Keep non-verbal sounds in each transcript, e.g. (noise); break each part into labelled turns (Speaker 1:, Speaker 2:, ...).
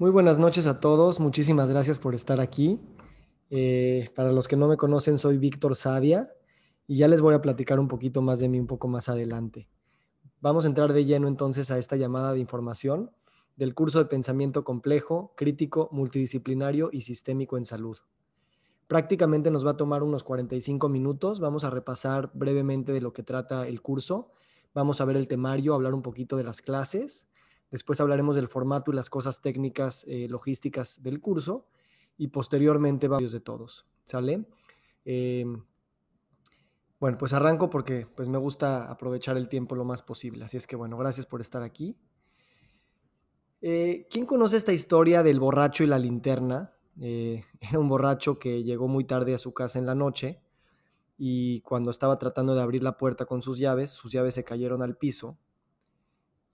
Speaker 1: Muy buenas noches a todos, muchísimas gracias por estar aquí. Eh, para los que no me conocen, soy Víctor Sabia y ya les voy a platicar un poquito más de mí un poco más adelante. Vamos a entrar de lleno entonces a esta llamada de información del curso de pensamiento complejo, crítico, multidisciplinario y sistémico en salud. Prácticamente nos va a tomar unos 45 minutos. Vamos a repasar brevemente de lo que trata el curso. Vamos a ver el temario, hablar un poquito de las clases Después hablaremos del formato y las cosas técnicas, eh, logísticas del curso. Y posteriormente varios de todos. ¿Sale? Eh, bueno, pues arranco porque pues, me gusta aprovechar el tiempo lo más posible. Así es que bueno, gracias por estar aquí. Eh, ¿Quién conoce esta historia del borracho y la linterna? (laughs) era un borracho que llegó muy tarde a su casa en la noche y cuando estaba tratando de abrir la puerta con sus llaves, sus llaves se cayeron al piso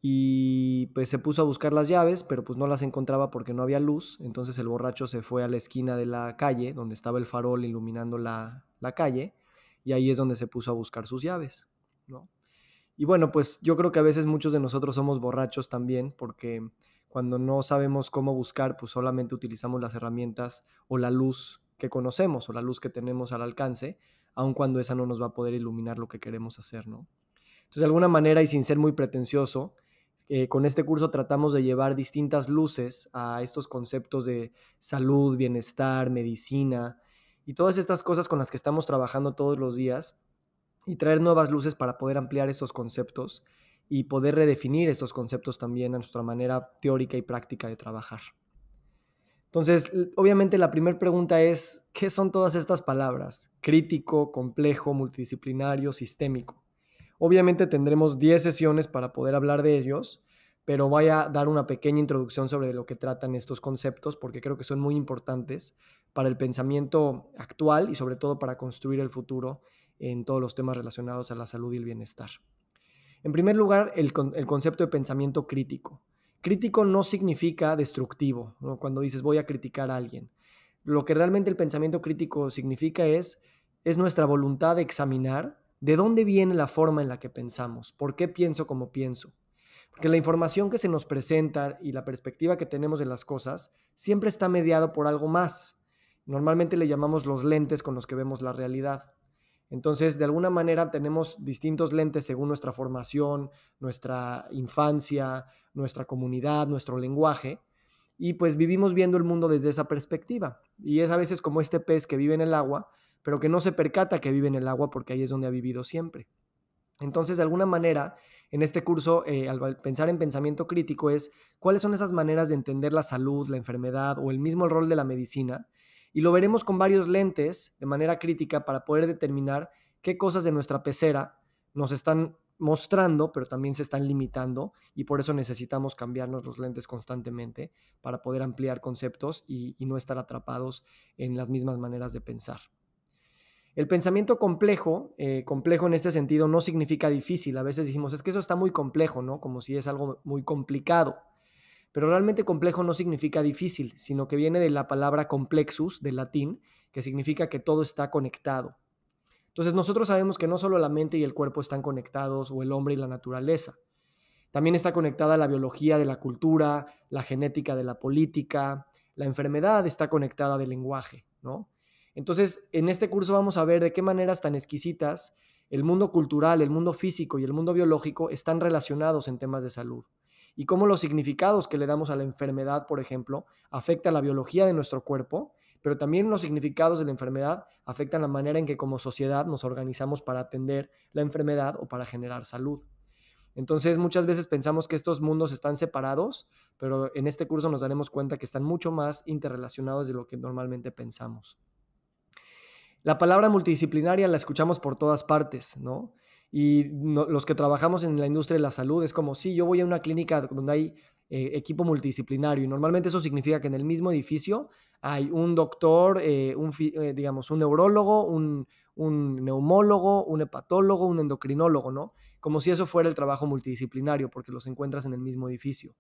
Speaker 1: y pues se puso a buscar las llaves, pero pues no las encontraba porque no había luz, entonces el borracho se fue a la esquina de la calle, donde estaba el farol iluminando la, calle, y ahí es donde se puso a buscar sus llaves, ¿no? Y bueno, pues yo creo que a veces muchos de nosotros somos borrachos también, porque cuando no sabemos cómo buscar, pues solamente utilizamos las herramientas o la luz que conocemos o la luz que tenemos al alcance, aun cuando esa no nos va a poder iluminar lo que queremos hacer, ¿no? Entonces, de alguna manera y sin ser muy pretencioso, eh, con este curso tratamos de llevar distintas luces a estos conceptos de salud, bienestar, medicina y todas estas cosas con las que estamos trabajando todos los días y traer nuevas luces para poder ampliar estos conceptos y poder redefinir estos conceptos también a nuestra manera teórica y práctica de trabajar. Entonces, obviamente la primera pregunta es, ¿qué son todas estas palabras? Crítico, complejo, multidisciplinario, sistémico. Obviamente tendremos 10 sesiones para poder hablar de ellos, pero voy a dar una pequeña introducción sobre lo que tratan estos conceptos porque creo que son muy importantes para el pensamiento actual y sobre todo para construir el futuro en todos los temas relacionados a la salud y el bienestar. En primer lugar, el, concepto de pensamiento crítico. Crítico no significa destructivo, cuando dices voy a criticar a alguien. Lo que realmente el pensamiento crítico significa es, es nuestra voluntad de examinar ¿De dónde viene la forma en la que pensamos? ¿Por qué pienso como pienso? Porque la información que se nos presenta y la perspectiva que tenemos de las cosas siempre está mediado por algo más. Normalmente le llamamos los lentes con los que vemos la realidad. Entonces, de alguna manera tenemos distintos lentes según nuestra formación, nuestra infancia, nuestra comunidad, nuestro lenguaje, y pues vivimos viendo el mundo desde esa perspectiva. Y es a veces como este pez que vive en el agua, pero que no se percata que vive en el agua porque ahí es donde ha vivido siempre. Entonces, de alguna manera, en este curso, eh, al pensar en pensamiento crítico, es cuáles son esas maneras de entender la salud, la enfermedad o el mismo rol de la medicina. Y lo veremos con varios lentes de manera crítica para poder determinar qué cosas de nuestra pecera nos están mostrando, pero también se están limitando y por eso necesitamos cambiarnos los lentes constantemente para poder ampliar conceptos y no estar atrapados en las mismas maneras de pensar. El pensamiento complejo, eh, complejo en este sentido, no significa difícil. A veces decimos, es que eso está muy complejo, ¿no? Como si es algo muy complicado. Pero realmente complejo no significa difícil, sino que viene de la palabra complexus, del latín, que significa que todo está conectado. Entonces nosotros sabemos que no solo la mente y el cuerpo están conectados, o el hombre y la naturaleza. También está conectada la biología de la cultura, la genética de la política, la enfermedad está conectada del lenguaje, ¿no? Entonces, en este curso vamos a ver de qué maneras tan exquisitas el mundo cultural, el mundo físico y el mundo biológico están relacionados en temas de salud y cómo los significados que le damos a la enfermedad, por ejemplo, afecta la biología de nuestro cuerpo, pero también los significados de la enfermedad afectan la manera en que como sociedad nos organizamos para atender la enfermedad o para generar salud. Entonces muchas veces pensamos que estos mundos están separados, pero en este curso nos daremos cuenta que están mucho más interrelacionados de lo que normalmente pensamos la palabra multidisciplinaria la escuchamos por todas partes, ¿no? Y los que trabajamos en la industria de la salud es como, sí, yo voy a una clínica donde hay eh, equipo multidisciplinario y normalmente eso significa que en el mismo edificio hay un doctor, eh, un, eh, digamos, un neurólogo, un, un neumólogo, un hepatólogo, un endocrinólogo, ¿no? Como si eso fuera el trabajo multidisciplinario porque los encuentras en el mismo edificio.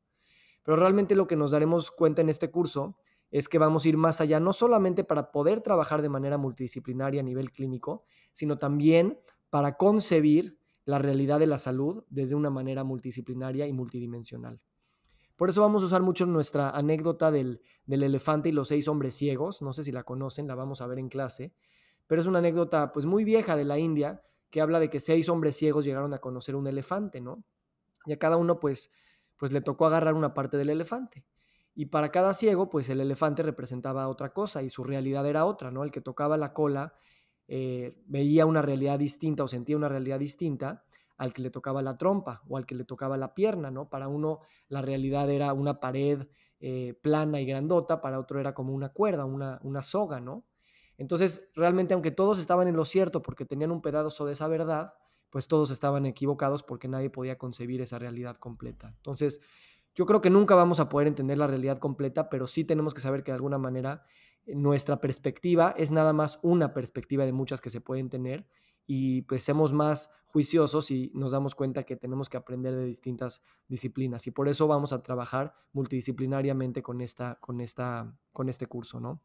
Speaker 1: Pero realmente lo que nos daremos cuenta en este curso es que vamos a ir más allá, no solamente para poder trabajar de manera multidisciplinaria a nivel clínico, sino también para concebir la realidad de la salud desde una manera multidisciplinaria y multidimensional. Por eso vamos a usar mucho nuestra anécdota del, del elefante y los seis hombres ciegos, no sé si la conocen, la vamos a ver en clase, pero es una anécdota pues muy vieja de la India que habla de que seis hombres ciegos llegaron a conocer un elefante, ¿no? Y a cada uno pues, pues le tocó agarrar una parte del elefante. Y para cada ciego, pues el elefante representaba otra cosa y su realidad era otra, ¿no? El que tocaba la cola eh, veía una realidad distinta o sentía una realidad distinta al que le tocaba la trompa o al que le tocaba la pierna, ¿no? Para uno la realidad era una pared eh, plana y grandota, para otro era como una cuerda, una, una soga, ¿no? Entonces, realmente, aunque todos estaban en lo cierto porque tenían un pedazo de esa verdad, pues todos estaban equivocados porque nadie podía concebir esa realidad completa. Entonces, yo creo que nunca vamos a poder entender la realidad completa, pero sí tenemos que saber que de alguna manera eh, nuestra perspectiva es nada más una perspectiva de muchas que se pueden tener y pues seamos más juiciosos y nos damos cuenta que tenemos que aprender de distintas disciplinas y por eso vamos a trabajar multidisciplinariamente con esta con esta con este curso, ¿no?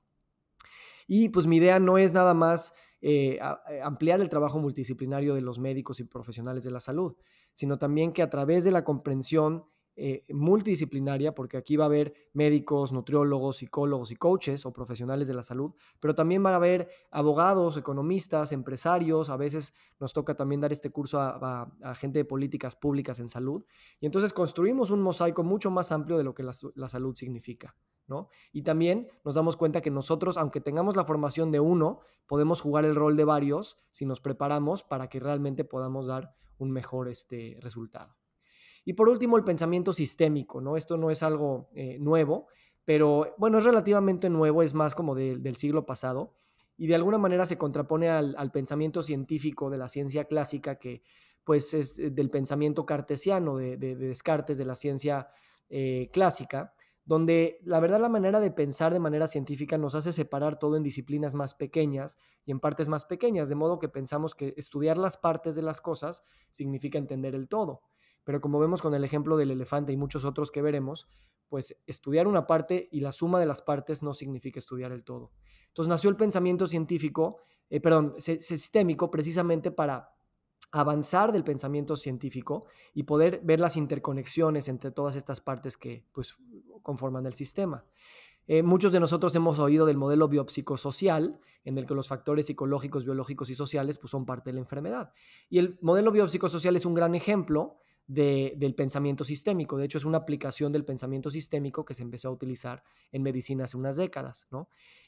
Speaker 1: Y pues mi idea no es nada más eh, eh, ampliar el trabajo multidisciplinario de los médicos y profesionales de la salud, sino también que a través de la comprensión eh, multidisciplinaria, porque aquí va a haber médicos, nutriólogos, psicólogos y coaches o profesionales de la salud, pero también van a haber abogados, economistas, empresarios, a veces nos toca también dar este curso a, gente de políticas públicas en salud, y entonces construimos un mosaico mucho más amplio de lo que la, salud significa. ¿no? Y también nos damos cuenta que nosotros, aunque tengamos la formación de uno, podemos jugar el rol de varios si nos preparamos para que realmente podamos dar un mejor este, resultado. Y por último, el pensamiento sistémico, ¿no? Esto no es algo eh, nuevo, pero bueno, es relativamente nuevo, es más como del siglo pasado, y de alguna manera se contrapone al, pensamiento científico de la ciencia clásica, que pues es eh, del pensamiento cartesiano de, Descartes, de la ciencia eh, clásica, donde la verdad la manera de pensar de manera científica nos hace separar todo en disciplinas más pequeñas y en partes más pequeñas, de modo que pensamos que estudiar las partes de las cosas significa entender el todo. Pero como vemos con el ejemplo del elefante y muchos otros que veremos, pues estudiar una parte y la suma de las partes no significa estudiar el todo. Entonces nació el pensamiento científico, eh, perdón, sistémico precisamente para avanzar del pensamiento científico y poder ver las interconexiones entre todas estas partes que pues, conforman el sistema. Eh, muchos de nosotros hemos oído del modelo biopsicosocial, en el que los factores psicológicos, biológicos y sociales pues, son parte de la enfermedad. Y el modelo biopsicosocial es un gran ejemplo del pensamiento sistémico. De hecho, es una aplicación del pensamiento sistémico que se empezó a utilizar en medicina hace unas décadas.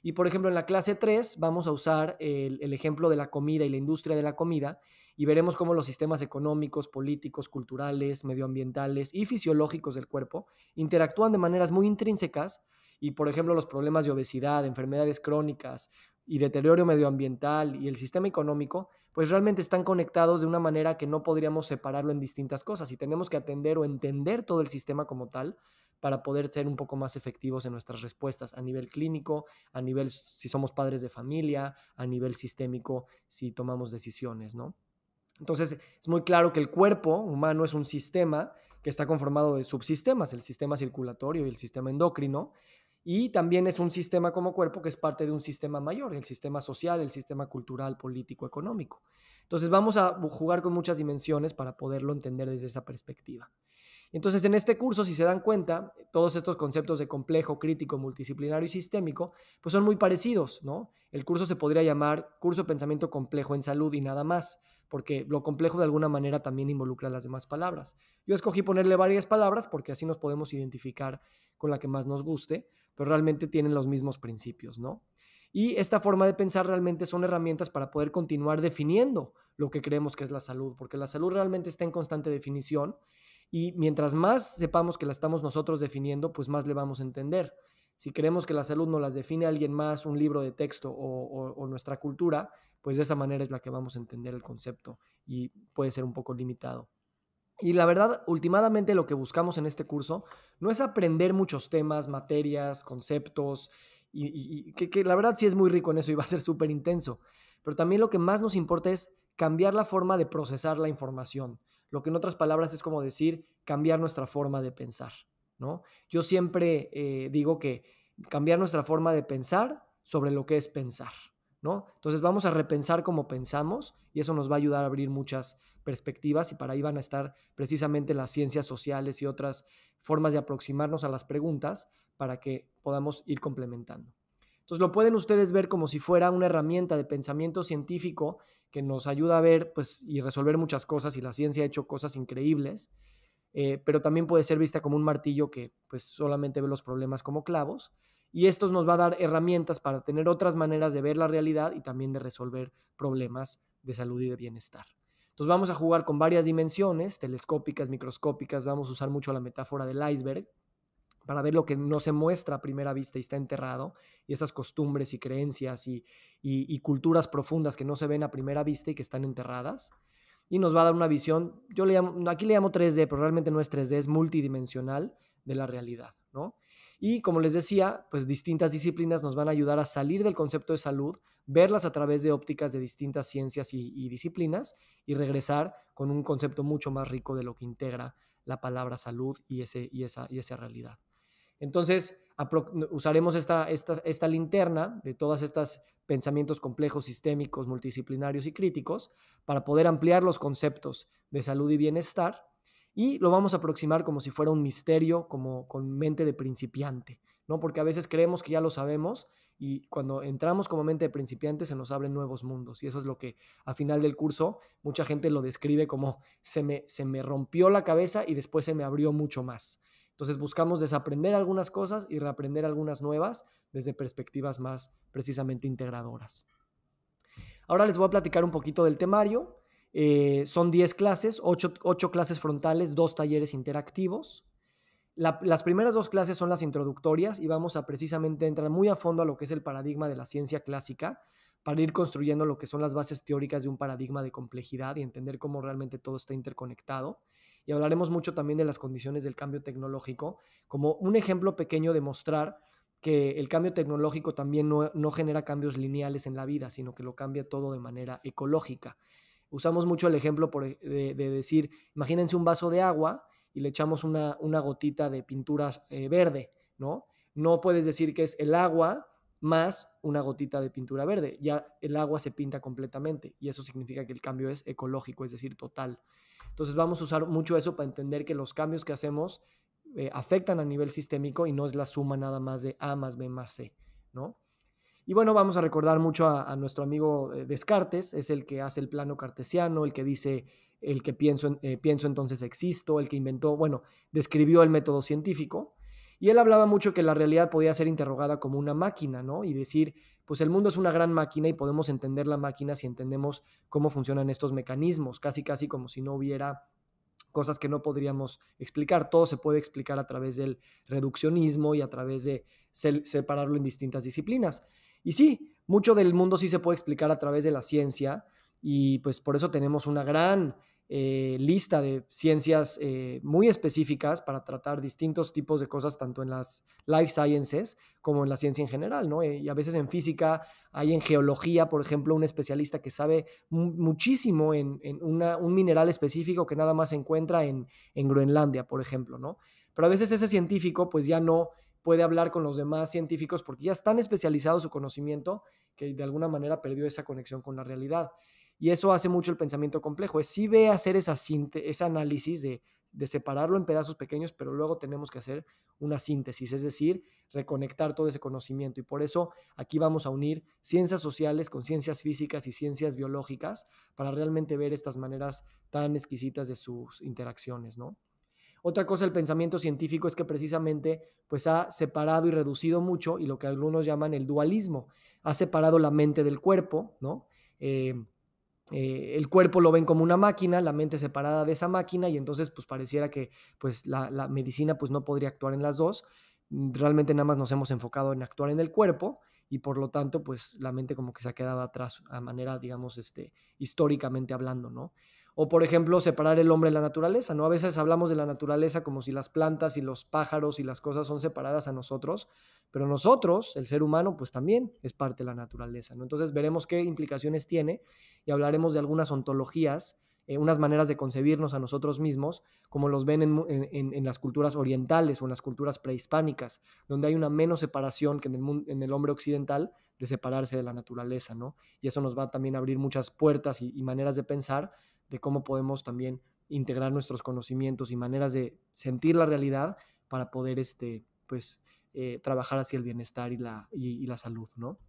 Speaker 1: Y, por ejemplo, en la clase 3 vamos a usar el ejemplo de la comida y la industria de la comida y veremos cómo los sistemas económicos, políticos, culturales, medioambientales y fisiológicos del cuerpo interactúan de maneras muy intrínsecas y, por ejemplo, los problemas de obesidad, enfermedades crónicas y deterioro medioambiental y el sistema económico pues realmente están conectados de una manera que no podríamos separarlo en distintas cosas y tenemos que atender o entender todo el sistema como tal para poder ser un poco más efectivos en nuestras respuestas a nivel clínico, a nivel si somos padres de familia, a nivel sistémico, si tomamos decisiones, ¿no? Entonces, es muy claro que el cuerpo humano es un sistema que está conformado de subsistemas, el sistema circulatorio y el sistema endocrino, y también es un sistema como cuerpo que es parte de un sistema mayor, el sistema social, el sistema cultural, político, económico. Entonces vamos a jugar con muchas dimensiones para poderlo entender desde esa perspectiva. Entonces en este curso, si se dan cuenta, todos estos conceptos de complejo, crítico, multidisciplinario y sistémico, pues son muy parecidos, ¿no? El curso se podría llamar curso de pensamiento complejo en salud y nada más, porque lo complejo de alguna manera también involucra las demás palabras. Yo escogí ponerle varias palabras porque así nos podemos identificar con la que más nos guste, pero realmente tienen los mismos principios, ¿no? Y esta forma de pensar realmente son herramientas para poder continuar definiendo lo que creemos que es la salud, porque la salud realmente está en constante definición y mientras más sepamos que la estamos nosotros definiendo, pues más le vamos a entender. Si creemos que la salud nos las define alguien más, un libro de texto o nuestra cultura, pues de esa manera es la que vamos a entender el concepto y puede ser un poco limitado. Y la verdad, últimamente lo que buscamos en este curso no es aprender muchos temas, materias, conceptos, y, que, la verdad sí es muy rico en eso y va a ser súper intenso. Pero también lo que más nos importa es cambiar la forma de procesar la información. Lo que en otras palabras es como decir, cambiar nuestra forma de pensar. ¿no? Yo siempre eh, digo que cambiar nuestra forma de pensar sobre lo que es pensar. ¿no? Entonces vamos a repensar cómo pensamos y eso nos va a ayudar a abrir muchas perspectivas y para ahí van a estar precisamente las ciencias sociales y otras formas de aproximarnos a las preguntas para que podamos ir complementando. Entonces lo pueden ustedes ver como si fuera una herramienta de pensamiento científico que nos ayuda a ver pues, y resolver muchas cosas y la ciencia ha hecho cosas increíbles, eh, pero también puede ser vista como un martillo que pues, solamente ve los problemas como clavos y estos nos va a dar herramientas para tener otras maneras de ver la realidad y también de resolver problemas de salud y de bienestar. Entonces vamos a jugar con varias dimensiones, telescópicas, microscópicas, vamos a usar mucho la metáfora del iceberg para ver lo que no se muestra a primera vista y está enterrado, y esas costumbres y creencias y, culturas profundas que no se ven a primera vista y que están enterradas. Y nos va a dar una visión, yo le aquí le llamo 3D, pero realmente no es 3D, es multidimensional de la realidad, ¿no? Y como les decía, pues distintas disciplinas nos van a ayudar a salir del concepto de salud, verlas a través de ópticas de distintas ciencias y, disciplinas y regresar con un concepto mucho más rico de lo que integra la palabra salud y, ese, y, esa, y esa realidad. Entonces, usaremos esta, esta, esta linterna de todos estos pensamientos complejos, sistémicos, multidisciplinarios y críticos para poder ampliar los conceptos de salud y bienestar y lo vamos a aproximar como si fuera un misterio, como con mente de principiante, ¿no? Porque a veces creemos que ya lo sabemos y cuando entramos como mente de principiante se nos abren nuevos mundos y eso es lo que a final del curso mucha gente lo describe como se me, se me rompió la cabeza y después se me abrió mucho más. Entonces buscamos desaprender algunas cosas y reaprender algunas nuevas desde perspectivas más precisamente integradoras. Ahora les voy a platicar un poquito del temario. Eh, son 10 clases, 8, clases frontales, 2 talleres interactivos. las primeras dos clases son las introductorias y vamos a precisamente entrar muy a fondo a lo que es el paradigma de la ciencia clásica para ir construyendo lo que son las bases teóricas de un paradigma de complejidad y entender cómo realmente todo está interconectado. Y hablaremos mucho también de las condiciones del cambio tecnológico, como un ejemplo pequeño de mostrar que el cambio tecnológico también no genera cambios lineales en la vida, sino que lo cambia todo de manera ecológica usamos mucho el ejemplo de, decir, imagínense un vaso de agua y le echamos una, gotita de pintura eh, verde, ¿no? No puedes decir que es el agua más una gotita de pintura verde. Ya el agua se pinta completamente y eso significa que el cambio es ecológico, es decir, total. Entonces vamos a usar mucho eso para entender que los cambios que hacemos eh, afectan a nivel sistémico y no es la suma nada más de A más B más C, ¿no? Y bueno, vamos a recordar mucho a, nuestro amigo eh, Descartes, es el que hace el plano cartesiano, el que dice el que pienso, eh, pienso entonces existo, el que inventó, bueno, describió el método científico. Y él hablaba mucho que la realidad podía ser interrogada como una máquina, ¿no? Y decir, pues el mundo es una gran máquina y podemos entender la máquina si entendemos cómo funcionan estos mecanismos, casi casi como si no hubiera cosas que no podríamos explicar. Todo se puede explicar a través del reduccionismo y a través de separarlo en distintas disciplinas. Y sí, mucho del mundo sí se puede explicar a través de la ciencia y pues por eso tenemos una gran eh, lista de ciencias eh, muy específicas para tratar distintos tipos de cosas, tanto en las life sciences como en la ciencia en general, ¿no? Eh, y a veces en física, hay en geología, por ejemplo, un especialista que sabe muchísimo en, un mineral específico que nada más se encuentra en, en Groenlandia, por ejemplo, ¿no? Pero a veces ese científico, pues ya no puede hablar con los demás científicos porque ya es tan especializado su conocimiento que de alguna manera perdió esa conexión con la realidad. Y eso hace mucho el pensamiento complejo, es sí ve hacer esa ese análisis de, de separarlo en pedazos pequeños, pero luego tenemos que hacer una síntesis, es decir, reconectar todo ese conocimiento. Y por eso aquí vamos a unir ciencias sociales con ciencias físicas y ciencias biológicas para realmente ver estas maneras tan exquisitas de sus interacciones, ¿no? Otra cosa del pensamiento científico es que precisamente pues ha separado y reducido mucho y lo que algunos llaman el dualismo. Ha separado la mente del cuerpo, ¿no? Eh, eh, el cuerpo lo ven como una máquina, la mente separada de esa máquina y entonces pues pareciera que pues la, medicina pues no podría actuar en las dos. Mm, realmente nada más nos hemos enfocado en actuar en el cuerpo y por lo tanto pues la mente como que se ha quedado atrás a manera digamos este históricamente hablando, ¿no? O, por ejemplo, separar el hombre de la naturaleza, ¿no? A veces hablamos de la naturaleza como si las plantas y los pájaros y las cosas son separadas a nosotros, pero nosotros, el ser humano, pues también es parte de la naturaleza, ¿no? Entonces veremos qué implicaciones tiene y hablaremos de algunas ontologías, eh, unas maneras de concebirnos a nosotros mismos, como los ven en, las culturas orientales o en las culturas prehispánicas, donde hay una menos separación que en el, en el hombre occidental de separarse de la naturaleza, ¿no? Y eso nos va también a abrir muchas puertas y, y maneras de pensar de cómo podemos también integrar nuestros conocimientos y maneras de sentir la realidad para poder este, pues, eh, trabajar hacia el bienestar y la, salud, ¿no?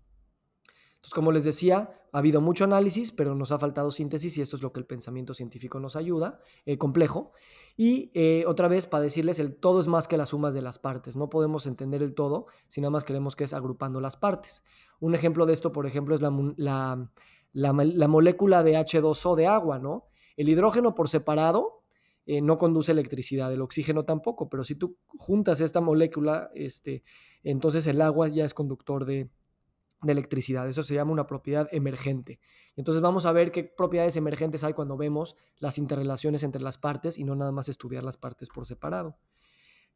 Speaker 1: Entonces, como les decía, ha habido mucho análisis, pero nos ha faltado síntesis y esto es lo que el pensamiento científico nos ayuda, eh, complejo. Y eh, otra vez, para decirles, el todo es más que las sumas de las partes. No podemos entender el todo si nada más queremos que es agrupando las partes. Un ejemplo de esto, por ejemplo, es la, la molécula de H2O de agua, ¿no? El hidrógeno por separado eh, no conduce electricidad, el oxígeno tampoco, pero si tú juntas esta molécula, este, entonces el agua ya es conductor de electricidad. Eso se llama una propiedad emergente. Entonces vamos a ver qué propiedades emergentes hay cuando vemos las interrelaciones entre las partes y no nada más estudiar las partes por separado.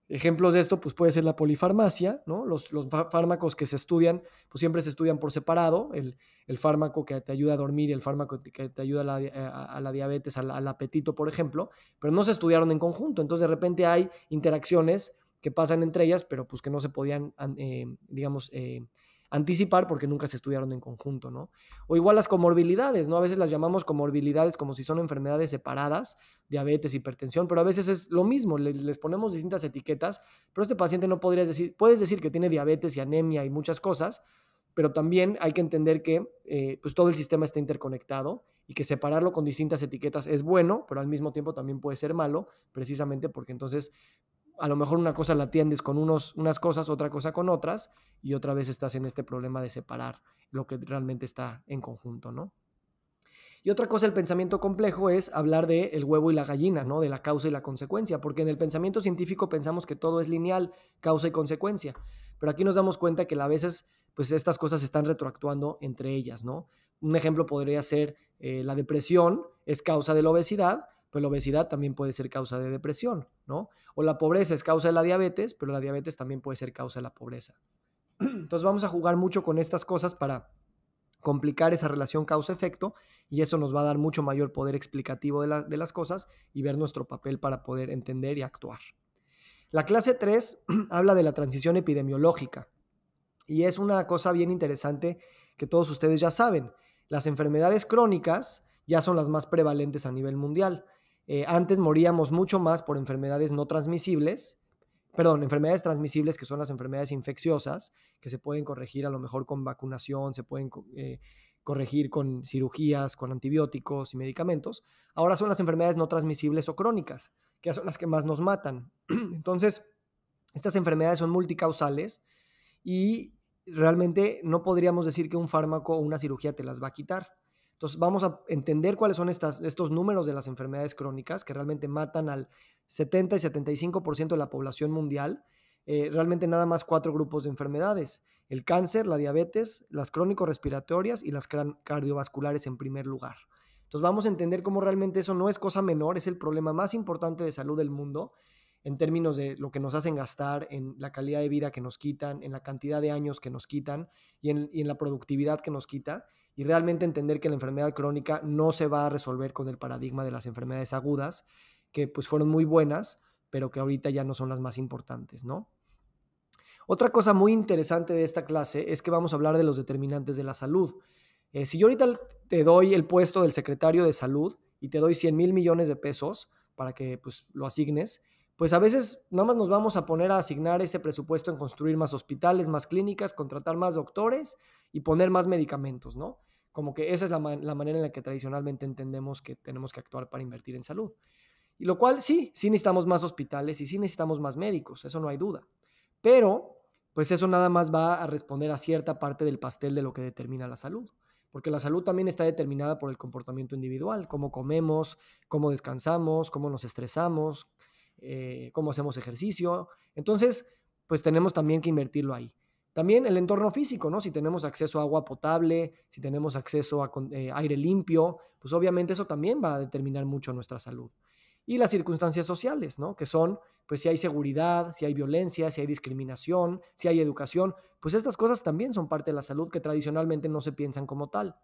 Speaker 1: Ejemplos de esto, pues puede ser la polifarmacia, ¿no? Los, fármacos que se estudian, pues siempre se estudian por separado, el, fármaco que te ayuda a dormir y el fármaco que te ayuda a la, diabetes, al, apetito, por ejemplo, pero no se estudiaron en conjunto, entonces de repente hay interacciones que pasan entre ellas, pero pues que no se podían, eh, digamos, eh, anticipar porque nunca se estudiaron en conjunto, ¿no? O igual las comorbilidades, ¿no? A veces las llamamos comorbilidades como si son enfermedades separadas, diabetes, hipertensión, pero a veces es lo mismo, les, ponemos distintas etiquetas, pero este paciente no podrías decir, puedes decir que tiene diabetes y anemia y muchas cosas, pero también hay que entender que eh, pues todo el sistema está interconectado y que separarlo con distintas etiquetas es bueno, pero al mismo tiempo también puede ser malo, precisamente porque entonces a lo mejor una cosa la atiendes con unas cosas, otra cosa con otras, y otra vez estás en este problema de separar lo que realmente está en conjunto, ¿no? Y otra cosa, el pensamiento complejo es hablar de el huevo y la gallina, ¿no? De la causa y la consecuencia, porque en el pensamiento científico pensamos que todo es lineal, causa y consecuencia, pero aquí nos damos cuenta que a veces pues estas cosas están retroactuando entre ellas, ¿no? Un ejemplo podría ser eh, la depresión es causa de la obesidad, pero pues, la obesidad también puede ser causa de depresión, ¿no? O la pobreza es causa de la diabetes, pero la diabetes también puede ser causa de la pobreza. (clears throat) Entonces vamos a jugar mucho con estas cosas para complicar esa relación causa-efecto y eso nos va a dar mucho mayor poder explicativo de, de las cosas y ver nuestro papel para poder entender y actuar. La clase 3 (clears throat) habla de la transición epidemiológica y es una cosa bien interesante que todos ustedes ya saben. Las enfermedades crónicas ya son las más prevalentes a nivel mundial. Eh, antes moríamos mucho más por enfermedades no transmisibles, perdón, enfermedades transmisibles que son las enfermedades infecciosas, que se pueden corregir a lo mejor con vacunación, se pueden eh, corregir con cirugías, con antibióticos y medicamentos. Ahora son las enfermedades no transmisibles o crónicas, que son las que más nos matan. (clears throat) Entonces, estas enfermedades son multicausales y realmente no podríamos decir que un fármaco o una cirugía te las va a quitar. Entonces vamos a entender cuáles son estos números de las enfermedades crónicas que realmente matan al 70 y 75% de la población mundial. Eh, realmente nada más cuatro grupos de enfermedades. El cáncer, la diabetes, las crónico-respiratorias y las cardiovasculares en primer lugar. Entonces vamos a entender cómo realmente eso no es cosa menor, es el problema más importante de salud del mundo en términos de lo que nos hacen gastar, en la calidad de vida que nos quitan, en la cantidad de años que nos quitan y en, y en la productividad que nos quita y realmente entender que la enfermedad crónica no se va a resolver con el paradigma de las enfermedades agudas, que pues fueron muy buenas, pero que ahorita ya no son las más importantes, ¿no? Otra cosa muy interesante de esta clase es que vamos a hablar de los determinantes de la salud. Eh, si yo ahorita te doy el puesto del secretario de salud y te doy 100 mil millones de pesos para que pues, lo asignes, pues a veces nada más nos vamos a poner a asignar ese presupuesto en construir más hospitales, más clínicas, contratar más doctores y poner más medicamentos, ¿no? Como que esa es la, la manera en la que tradicionalmente entendemos que tenemos que actuar para invertir en salud. Y lo cual sí, sí necesitamos más hospitales y sí necesitamos más médicos, eso no hay duda. Pero, pues eso nada más va a responder a cierta parte del pastel de lo que determina la salud porque la salud también está determinada por el comportamiento individual, cómo comemos, cómo descansamos, cómo nos estresamos, eh, cómo hacemos ejercicio. Entonces, pues tenemos también que invertirlo ahí. También el entorno físico, ¿no? Si tenemos acceso a agua potable, si tenemos acceso a eh, aire limpio, pues obviamente eso también va a determinar mucho nuestra salud. Y las circunstancias sociales, ¿no? Que son, pues si hay seguridad, si hay violencia, si hay discriminación, si hay educación, pues estas cosas también son parte de la salud que tradicionalmente no se piensan como tal.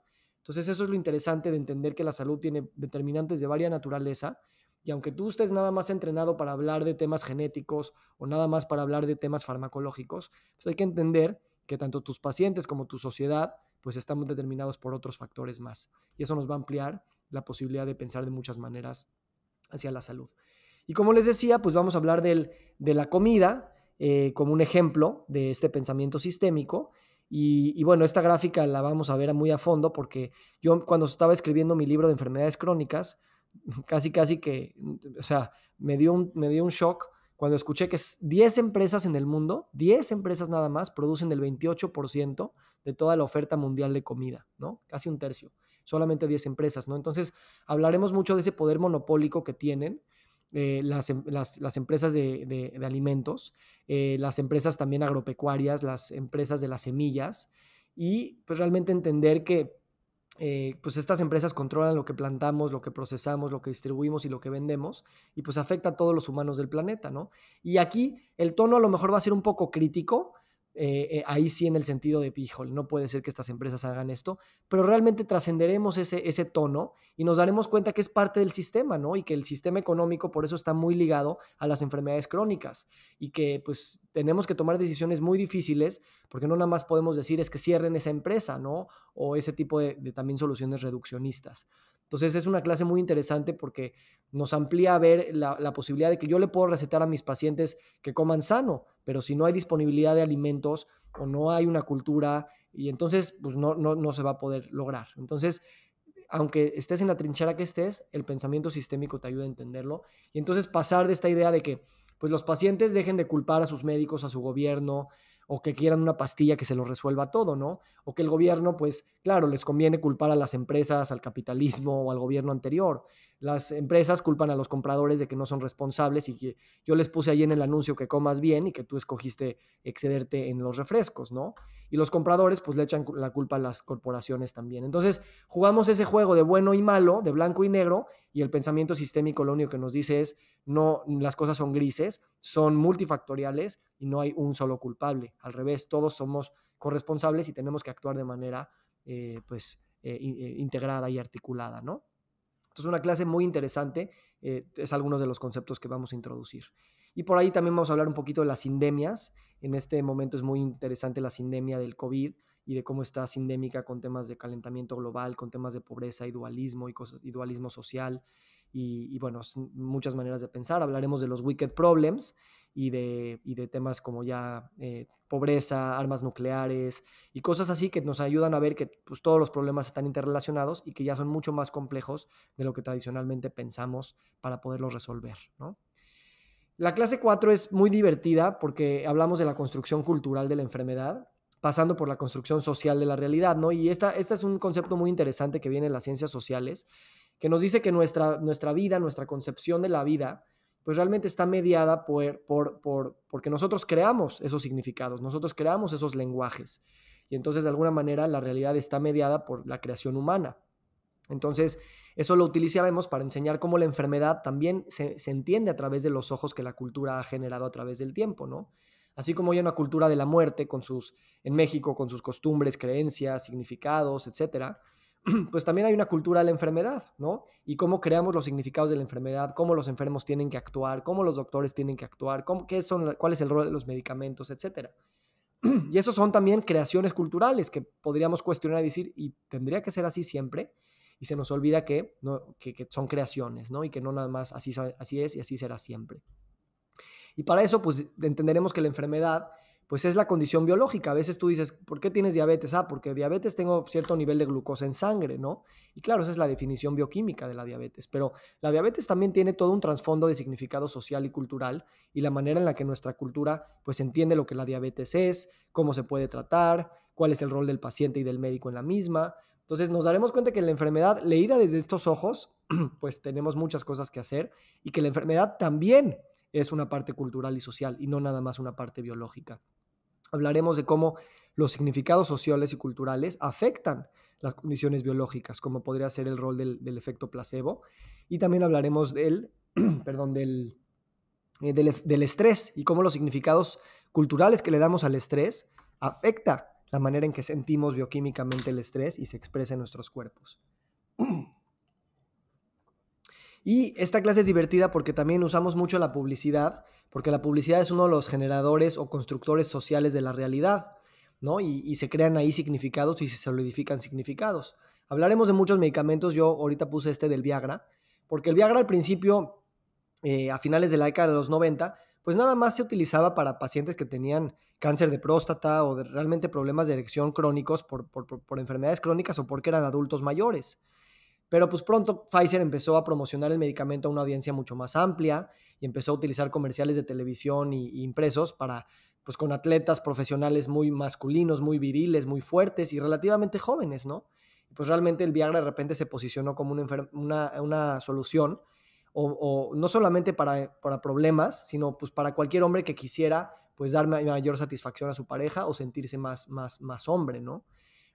Speaker 1: Entonces eso es lo interesante de entender que la salud tiene determinantes de varia naturaleza y aunque tú estés nada más entrenado para hablar de temas genéticos o nada más para hablar de temas farmacológicos, pues hay que entender que tanto tus pacientes como tu sociedad pues estamos determinados por otros factores más. Y eso nos va a ampliar la posibilidad de pensar de muchas maneras hacia la salud. Y como les decía, pues vamos a hablar de la comida eh, como un ejemplo de este pensamiento sistémico. y, bueno, esta gráfica la vamos a ver muy a fondo porque yo cuando estaba escribiendo mi libro de enfermedades crónicas, (laughs) casi, casi que, o sea, me dio un, me dio un shock cuando escuché que 10 empresas en el mundo, 10 empresas nada más, producen el 28% de toda la oferta mundial de comida, ¿no? Casi un tercio, solamente 10 empresas, ¿no? Entonces, hablaremos mucho de ese poder monopólico que tienen eh, em, las, empresas de, de, alimentos, eh, las empresas también agropecuarias, las empresas de las semillas, y pues realmente entender que eh, pues estas empresas controlan lo que plantamos, lo que procesamos, lo que distribuimos y lo que vendemos, y pues afecta a todos los humanos del planeta, ¿no? Y aquí el tono a lo mejor va a ser un poco crítico, eh, eh, ahí sí en el sentido de, pijol, no puede ser que estas empresas hagan esto, pero realmente trascenderemos ese, tono y nos daremos cuenta que es parte del sistema, ¿no? Y que el sistema económico por eso está muy ligado a las enfermedades crónicas y que pues tenemos que tomar decisiones muy difíciles porque no nada más podemos decir es que cierren esa empresa, ¿no? O ese tipo de, de también soluciones reduccionistas. Entonces es una clase muy interesante porque nos amplía a ver la, posibilidad de que yo le puedo recetar a mis pacientes que coman sano, pero si no hay disponibilidad de alimentos o no hay una cultura, y entonces pues no, no, no se va a poder lograr. Entonces, aunque estés en la trinchera que estés, el pensamiento sistémico te ayuda a entenderlo. Y entonces pasar de esta idea de que pues los pacientes dejen de culpar a sus médicos, a su gobierno, o que quieran una pastilla que se lo resuelva todo, ¿no? O que el gobierno, pues claro, les conviene culpar a las empresas, al capitalismo o al gobierno anterior. Las empresas culpan a los compradores de que no son responsables y que yo les puse ahí en el anuncio que comas bien y que tú escogiste excederte en los refrescos, ¿no? Y los compradores pues le echan la culpa a las corporaciones también. Entonces jugamos ese juego de bueno y malo, de blanco y negro, y el pensamiento sistémico lo único que nos dice es, no, las cosas son grises, son multifactoriales y no hay un solo culpable. Al revés, todos somos corresponsables y tenemos que actuar de manera, eh, pues, eh, eh, integrada y articulada, ¿no? Entonces, una clase muy interesante, es algunos de los conceptos que vamos a introducir. Y por ahí también vamos a hablar un poquito de las sindemias. En este momento es muy interesante la sindemia del COVID, y de cómo está sindémica con temas de calentamiento global, con temas de pobreza y dualismo y, dualismo social. Y, bueno, muchas maneras de pensar. Hablaremos de los wicked problems y de, de temas como ya eh, pobreza, armas nucleares y cosas así que nos ayudan a ver que pues, todos los problemas están interrelacionados y que ya son mucho más complejos de lo que tradicionalmente pensamos para poderlos resolver. La clase 4 es muy divertida porque hablamos de la construcción cultural de la enfermedad pasando por la construcción social de la realidad, ¿no? Y esta, este es un concepto muy interesante que viene de las ciencias sociales, que nos dice que nuestra, nuestra vida, nuestra concepción de la vida, pues realmente está mediada por, porque nosotros creamos esos significados, nosotros creamos esos lenguajes. Y entonces, de alguna manera, la realidad está mediada por la creación humana. Entonces, eso lo utilizaremos para enseñar cómo la enfermedad también se entiende a través de los ojos que la cultura ha generado a través del tiempo, ¿no? así como hay una cultura de la muerte con sus, en México con sus costumbres, creencias, significados, etcétera, (clears throat) pues también hay una cultura de la enfermedad, ¿no? Y cómo creamos los significados de la enfermedad, cómo los enfermos tienen que actuar, cómo los doctores tienen que actuar, qué son, cuál es el rol de los medicamentos, etcétera. (clears throat) Y esos son también creaciones culturales que podríamos cuestionar y decir, y tendría que ser así siempre, y se nos olvida que, no, que, son creaciones, ¿no? Y que no nada más así es y así será siempre. Y para eso, pues entenderemos que la enfermedad, pues es la condición biológica. A veces tú dices, ¿por qué tienes diabetes? Ah, porque diabetes tengo cierto nivel de glucosa en sangre, ¿no? Y claro, esa es la definición bioquímica de la diabetes. Pero la diabetes también tiene todo un trasfondo de significado social y cultural y la manera en la que nuestra cultura, pues entiende lo que la diabetes es, cómo se puede tratar, cuál es el rol del paciente y del médico en la misma. Entonces nos daremos cuenta que la enfermedad leída desde estos ojos, (clears throat) pues tenemos muchas cosas que hacer y que la enfermedad también es una parte cultural y social y no nada más una parte biológica. Hablaremos de cómo los significados sociales y culturales afectan las condiciones biológicas, como podría ser el rol del, efecto placebo. Y también hablaremos del, (clears throat) perdón, del, eh, del, del estrés y cómo los significados culturales que le damos al estrés afecta la manera en que sentimos bioquímicamente el estrés y se expresa en nuestros cuerpos. (clears throat) Y esta clase es divertida porque también usamos mucho la publicidad, porque la publicidad es uno de los generadores o constructores sociales de la realidad, ¿no? Y, se crean ahí significados y se solidifican significados. Hablaremos de muchos medicamentos, yo ahorita puse este del Viagra, porque el Viagra al principio, eh, a finales de la década de los 90, pues nada más se utilizaba para pacientes que tenían cáncer de próstata o realmente problemas de erección crónicos por enfermedades crónicas o porque eran adultos mayores. Pero pues pronto Pfizer empezó a promocionar el medicamento a una audiencia mucho más amplia y empezó a utilizar comerciales de televisión y, impresos para pues con atletas profesionales muy masculinos, muy viriles, muy fuertes y relativamente jóvenes, ¿no? Pues realmente el Viagra de repente se posicionó como una, solución, o, no solamente para, para problemas, sino pues para cualquier hombre que quisiera pues dar mayor satisfacción a su pareja o sentirse más, más, más hombre, ¿no?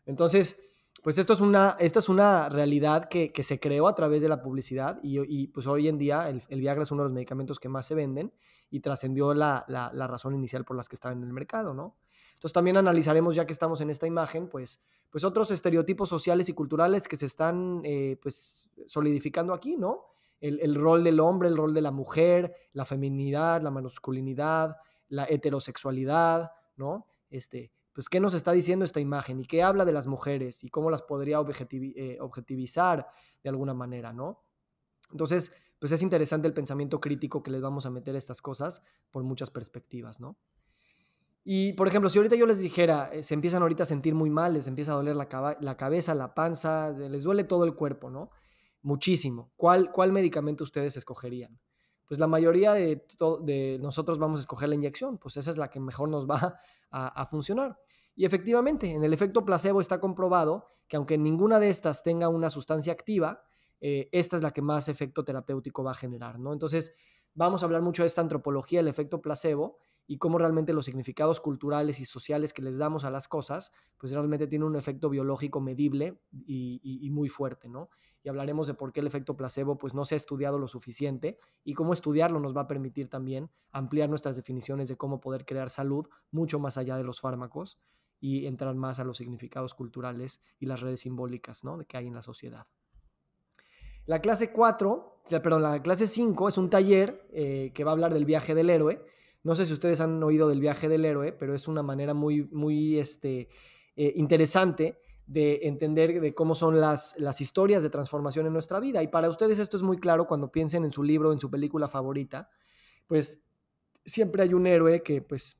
Speaker 1: Entonces, pues esto es una, esta es una realidad que, se creó a través de la publicidad y, pues hoy en día el, Viagra es uno de los medicamentos que más se venden y trascendió la, la, razón inicial por las que estaba en el mercado, ¿no? Entonces también analizaremos, ya que estamos en esta imagen, pues, pues otros estereotipos sociales y culturales que se están eh, pues solidificando aquí, ¿no? El, el, rol del hombre, el rol de la mujer, la feminidad, la masculinidad, la heterosexualidad, ¿no? Este, pues qué nos está diciendo esta imagen y qué habla de las mujeres y cómo las podría eh, objetivizar de alguna manera, ¿no? Entonces, pues es interesante el pensamiento crítico que les vamos a meter a estas cosas por muchas perspectivas, ¿no? Y, por ejemplo, si ahorita yo les dijera, eh, se empiezan ahorita a sentir muy mal, les empieza a doler la, cabeza, la panza, les duele todo el cuerpo, ¿no? Muchísimo. ¿Cuál, cuál medicamento ustedes escogerían? pues la mayoría de, nosotros vamos a escoger la inyección, pues esa es la que mejor nos va (laughs) a, funcionar. Y efectivamente, en el efecto placebo está comprobado que aunque ninguna de estas tenga una sustancia activa, eh, esta es la que más efecto terapéutico va a generar, ¿no? Entonces, vamos a hablar mucho de esta antropología, el efecto placebo, y cómo realmente los significados culturales y sociales que les damos a las cosas, pues realmente tiene un efecto biológico medible y, muy fuerte, Y hablaremos de por qué el efecto placebo pues no se ha estudiado lo suficiente y cómo estudiarlo nos va a permitir también ampliar nuestras definiciones de cómo poder crear salud mucho más allá de los fármacos y entrar más a los significados culturales y las redes simbólicas, ¿no? De que hay en la sociedad. La clase 4, perdón, la clase 5 es un taller eh, que va a hablar del viaje del héroe no sé si ustedes han oído del viaje del héroe, pero es una manera muy, muy este, eh, interesante de entender de cómo son las, las historias de transformación en nuestra vida. Y para ustedes esto es muy claro cuando piensen en su libro, en su película favorita, pues siempre hay un héroe que pues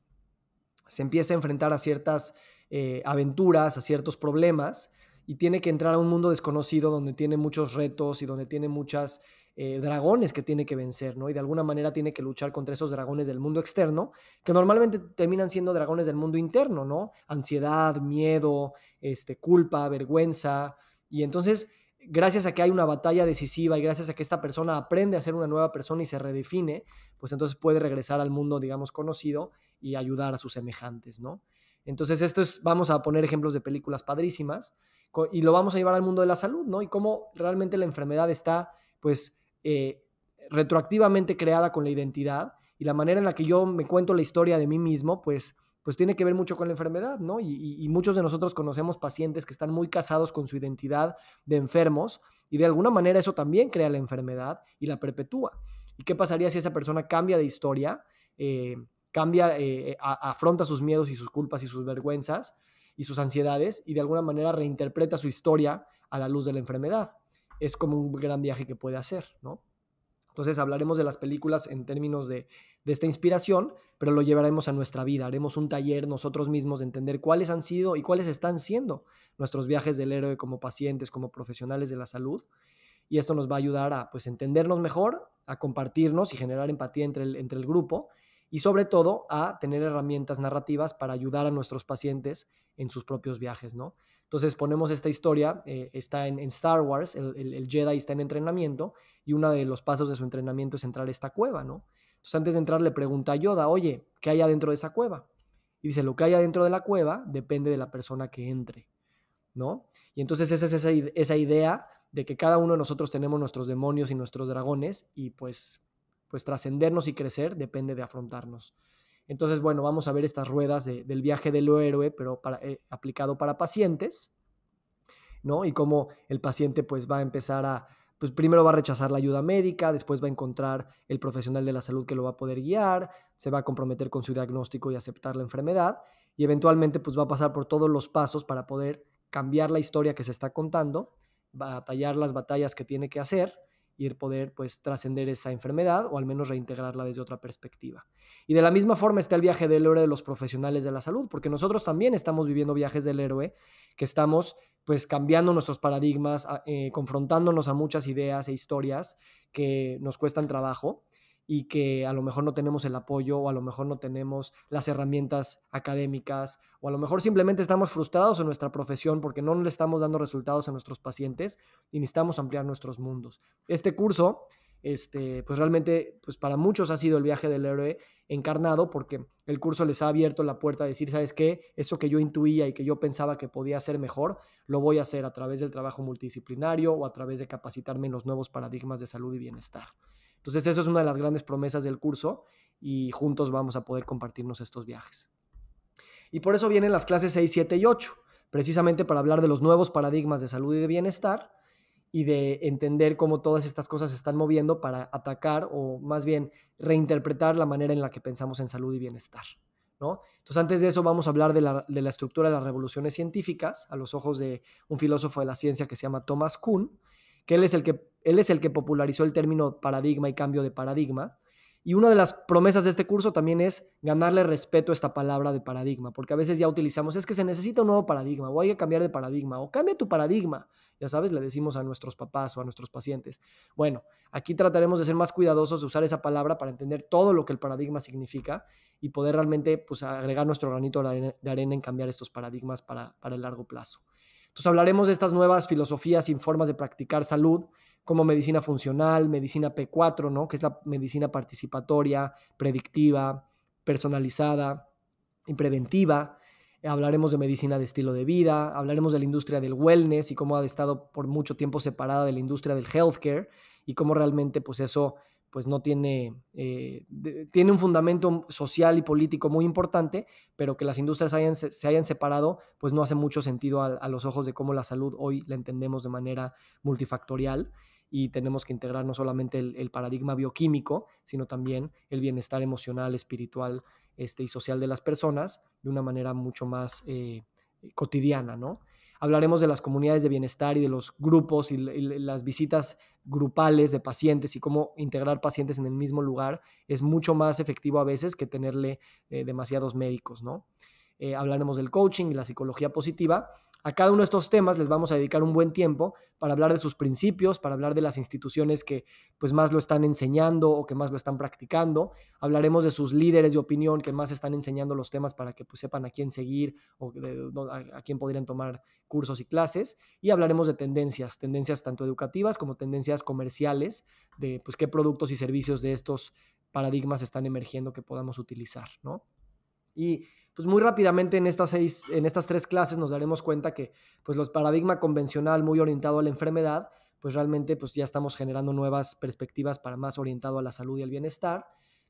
Speaker 1: se empieza a enfrentar a ciertas eh, aventuras, a ciertos problemas y tiene que entrar a un mundo desconocido donde tiene muchos retos y donde tiene muchas eh, dragones que tiene que vencer, ¿no? Y de alguna manera tiene que luchar contra esos dragones del mundo externo, que normalmente terminan siendo dragones del mundo interno, ¿no? Ansiedad, miedo, este, culpa, vergüenza. Y entonces, gracias a que hay una batalla decisiva y gracias a que esta persona aprende a ser una nueva persona y se redefine, pues entonces puede regresar al mundo, digamos, conocido y ayudar a sus semejantes, ¿no? Entonces, esto es, vamos a poner ejemplos de películas padrísimas y lo vamos a llevar al mundo de la salud, ¿no? Y cómo realmente la enfermedad está, pues, eh, retroactivamente creada con la identidad y la manera en la que yo me cuento la historia de mí mismo, pues, pues tiene que ver mucho con la enfermedad, ¿no? Y, muchos de nosotros conocemos pacientes que están muy casados con su identidad de enfermos y de alguna manera eso también crea la enfermedad y la perpetúa. ¿Y qué pasaría si esa persona cambia de historia, eh, cambia, eh, afronta sus miedos y sus culpas y sus vergüenzas y sus ansiedades y de alguna manera reinterpreta su historia a la luz de la enfermedad? es como un gran viaje que puede hacer, ¿no? Entonces hablaremos de las películas en términos de, esta inspiración, pero lo llevaremos a nuestra vida. Haremos un taller nosotros mismos de entender cuáles han sido y cuáles están siendo nuestros viajes del héroe como pacientes, como profesionales de la salud. Y esto nos va a ayudar a pues, entendernos mejor, a compartirnos y generar empatía entre el, entre el grupo y sobre todo a tener herramientas narrativas para ayudar a nuestros pacientes en sus propios viajes, ¿no? Entonces ponemos esta historia, eh, está en, Star Wars, el, Jedi está en entrenamiento y uno de los pasos de su entrenamiento es entrar a esta cueva, ¿no? Entonces antes de entrar le pregunta a Yoda, oye, ¿qué hay adentro de esa cueva? Y dice, lo que hay adentro de la cueva depende de la persona que entre, ¿no? Y entonces esa es esa, esa idea de que cada uno de nosotros tenemos nuestros demonios y nuestros dragones y pues, pues trascendernos y crecer depende de afrontarnos entonces, bueno, vamos a ver estas ruedas del viaje del héroe, pero eh, aplicado para pacientes, ¿no? Y cómo el paciente pues va a empezar a, pues primero va a rechazar la ayuda médica, después va a encontrar el profesional de la salud que lo va a poder guiar, se va a comprometer con su diagnóstico y aceptar la enfermedad, y eventualmente pues va a pasar por todos los pasos para poder cambiar la historia que se está contando, batallar las batallas que tiene que hacer y poder pues trascender esa enfermedad o al menos reintegrarla desde otra perspectiva. Y de la misma forma está el viaje del héroe de los profesionales de la salud, porque nosotros también estamos viviendo viajes del héroe, que estamos pues cambiando nuestros paradigmas, eh, confrontándonos a muchas ideas e historias que nos cuestan trabajo y que a lo mejor no tenemos el apoyo o a lo mejor no tenemos las herramientas académicas o a lo mejor simplemente estamos frustrados en nuestra profesión porque no le estamos dando resultados a nuestros pacientes y necesitamos ampliar nuestros mundos. Este curso, este, pues realmente, pues para muchos ha sido el viaje del héroe encarnado porque el curso les ha abierto la puerta a decir, ¿sabes qué? Eso que yo intuía y que yo pensaba que podía hacer mejor, lo voy a hacer a través del trabajo multidisciplinario o a través de capacitarme en los nuevos paradigmas de salud y bienestar. Entonces, eso es una de las grandes promesas del curso y juntos vamos a poder compartirnos estos viajes. Y por eso vienen las clases 6, 7 y 8, precisamente para hablar de los nuevos paradigmas de salud y de bienestar y de entender cómo todas estas cosas se están moviendo para atacar o más bien reinterpretar la manera en la que pensamos en salud y bienestar. ¿no? Entonces, antes de eso vamos a hablar de la estructura de las revoluciones científicas a los ojos de un filósofo de la ciencia que se llama Thomas Kuhn que él es el que, él es el que popularizó el término paradigma y cambio de paradigma. Y una de las promesas de este curso también es ganarle respeto a esta palabra de paradigma, porque a veces ya utilizamos, es que se necesita un nuevo paradigma, o hay que cambiar de paradigma, o cambia tu paradigma. Ya sabes, le decimos a nuestros papás o a nuestros pacientes. Bueno, aquí trataremos de ser más cuidadosos de usar esa palabra para entender todo lo que el paradigma significa y poder realmente pues, agregar nuestro granito de arena en cambiar estos paradigmas para el largo plazo. Entonces hablaremos de estas nuevas filosofías y formas de practicar salud, como medicina funcional, medicina P4, ¿no? que es la medicina participatoria, predictiva, personalizada y preventiva. Hablaremos de medicina de estilo de vida, hablaremos de la industria del wellness y cómo ha estado por mucho tiempo separada de la industria del healthcare y cómo realmente pues eso pues no tiene, eh, tiene un fundamento social y político muy importante, pero que las industrias se, hayan separado, pues no hace mucho sentido a, los ojos de cómo la salud hoy la entendemos de manera multifactorial y tenemos que integrar no solamente el, paradigma bioquímico, sino también el bienestar emocional, espiritual este, y social de las personas de una manera mucho más eh, cotidiana, ¿no? Hablaremos de las comunidades de bienestar y de los grupos y, las visitas grupales de pacientes y cómo integrar pacientes en el mismo lugar es mucho más efectivo a veces que tenerle eh, demasiados médicos, ¿no? Eh, hablaremos del coaching y la psicología positiva a cada uno de estos temas les vamos a dedicar un buen tiempo para hablar de sus principios, para hablar de las instituciones que pues más lo están enseñando o que más lo están practicando. Hablaremos de sus líderes de opinión que más están enseñando los temas para que pues, sepan a quién seguir o a, quién podrían tomar cursos y clases. Y hablaremos de tendencias, tendencias tanto educativas como tendencias comerciales de pues qué productos y servicios de estos paradigmas están emergiendo que podamos utilizar, Y pues muy rápidamente en estas, seis, en estas tres clases nos daremos cuenta que pues los paradigma convencional muy orientado a la enfermedad, pues realmente pues ya estamos generando nuevas perspectivas para más orientado a la salud y al bienestar.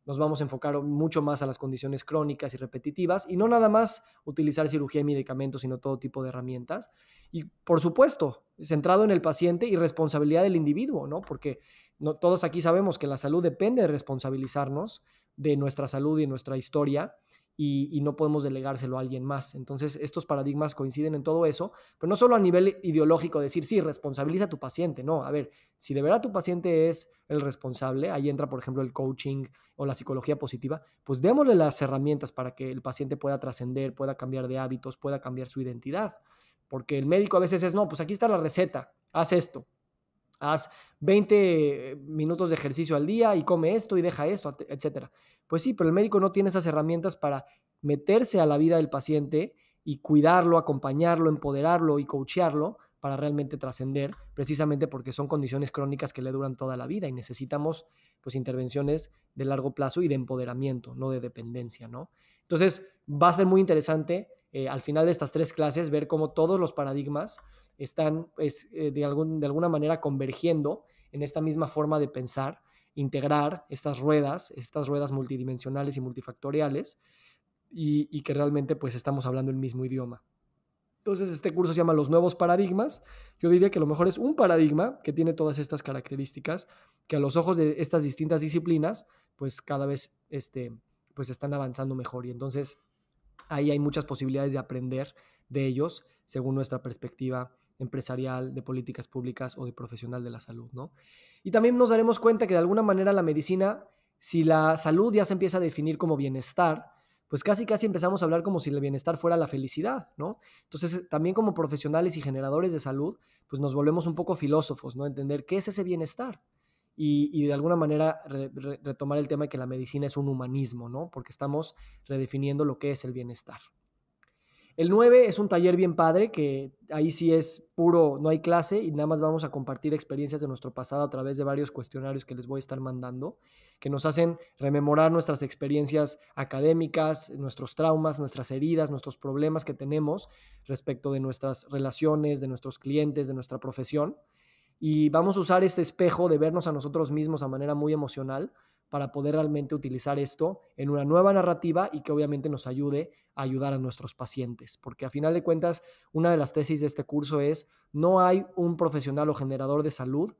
Speaker 1: Nos vamos a enfocar mucho más a las condiciones crónicas y repetitivas y no nada más utilizar cirugía y medicamentos, sino todo tipo de herramientas. Y por supuesto, centrado en el paciente y responsabilidad del individuo, ¿no? Porque no, todos aquí sabemos que la salud depende de responsabilizarnos de nuestra salud y nuestra historia y, no podemos delegárselo a alguien más. Entonces, estos paradigmas coinciden en todo eso, pero no solo a nivel ideológico, decir, sí, responsabiliza a tu paciente, no, a ver, si de verdad tu paciente es el responsable, ahí entra, por ejemplo, el coaching o la psicología positiva, pues démosle las herramientas para que el paciente pueda trascender, pueda cambiar de hábitos, pueda cambiar su identidad, porque el médico a veces es, no, pues aquí está la receta, haz esto, haz 20 eh, minutos de ejercicio al día y come esto y deja esto, etc. Pues sí, pero el médico no tiene esas herramientas para meterse a la vida del paciente y cuidarlo, acompañarlo, empoderarlo y coachearlo para realmente trascender, precisamente porque son condiciones crónicas que le duran toda la vida y necesitamos pues intervenciones de largo plazo y de empoderamiento, no de dependencia, ¿no? Entonces, va a ser muy interesante eh, al final de estas tres clases ver cómo todos los paradigmas están pues, eh, de, algún, de alguna manera convergiendo en esta misma forma de pensar, integrar estas ruedas, estas ruedas multidimensionales y multifactoriales, y, que realmente pues estamos hablando el mismo idioma. Entonces este curso se llama Los Nuevos Paradigmas. Yo diría que lo mejor es un paradigma que tiene todas estas características que a los ojos de estas distintas disciplinas pues cada vez este, pues están avanzando mejor y entonces ahí hay muchas posibilidades de aprender de ellos según nuestra perspectiva empresarial, de políticas públicas o de profesional de la salud, ¿no? Y también nos daremos cuenta que de alguna manera la medicina, si la salud ya se empieza a definir como bienestar, pues casi casi empezamos a hablar como si el bienestar fuera la felicidad, ¿no? Entonces, también como profesionales y generadores de salud, pues nos volvemos un poco filósofos, ¿no? Entender qué es ese bienestar. Y, de alguna manera retomar el tema de que la medicina es un humanismo, ¿no? Porque estamos redefiniendo lo que es el bienestar. El 9 es un taller bien padre, que ahí sí es puro, no hay clase y nada más vamos a compartir experiencias de nuestro pasado a través de varios cuestionarios que les voy a estar mandando, que nos hacen rememorar nuestras experiencias académicas, nuestros traumas, nuestras heridas, nuestros problemas que tenemos respecto de nuestras relaciones, de nuestros clientes, de nuestra profesión. Y vamos a usar este espejo de vernos a nosotros mismos a manera muy emocional para poder realmente utilizar esto en una nueva narrativa y que obviamente nos ayude a ayudar a nuestros pacientes. Porque a final de cuentas, una de las tesis de este curso es, no hay un profesional o generador de salud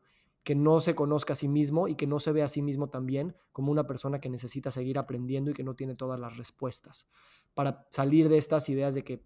Speaker 1: que no se conozca a sí mismo y que no se vea a sí mismo también como una persona que necesita seguir aprendiendo y que no tiene todas las respuestas. Para salir de estas ideas de que